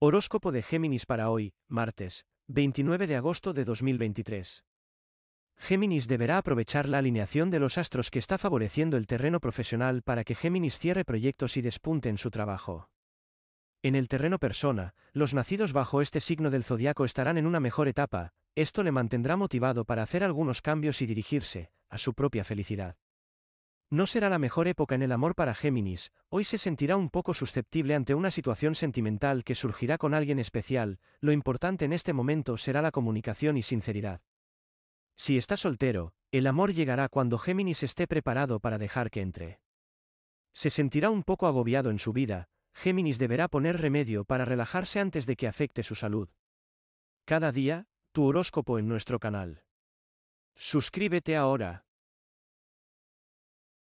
Horóscopo de Géminis para hoy, martes, 29 de agosto de 2023. Géminis deberá aprovechar la alineación de los astros que está favoreciendo el terreno profesional para que Géminis cierre proyectos y despunte en su trabajo. En el terreno persona, los nacidos bajo este signo del zodiaco estarán en una mejor etapa, esto le mantendrá motivado para hacer algunos cambios y dirigirse a su propia felicidad. No será la mejor época en el amor para Géminis, hoy se sentirá un poco susceptible ante una situación sentimental que surgirá con alguien especial, lo importante en este momento será la comunicación y sinceridad. Si está soltero, el amor llegará cuando Géminis esté preparado para dejar que entre. Se sentirá un poco agobiado en su vida, Géminis deberá poner remedio para relajarse antes de que afecte su salud. Cada día, tu horóscopo en nuestro canal. Suscríbete ahora.